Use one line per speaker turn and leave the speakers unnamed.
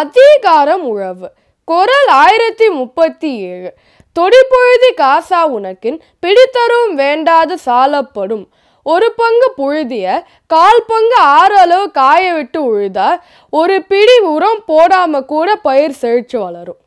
அதிகாரம் உழவு குரல் ஆயிரத்தி முப்பத்தி ஏழு தொடிப்பொழுதி காசா உனக்கின் பிடித்தரும் வேண்டாது சாலப்படும் ஒரு பங்கு புழுதிய கால் பங்கு ஆறு அளவு காய விட்டு உழுதா ஒரு பிடி உரம் போடாம கூட பயிர் செழிச்சு வளரும்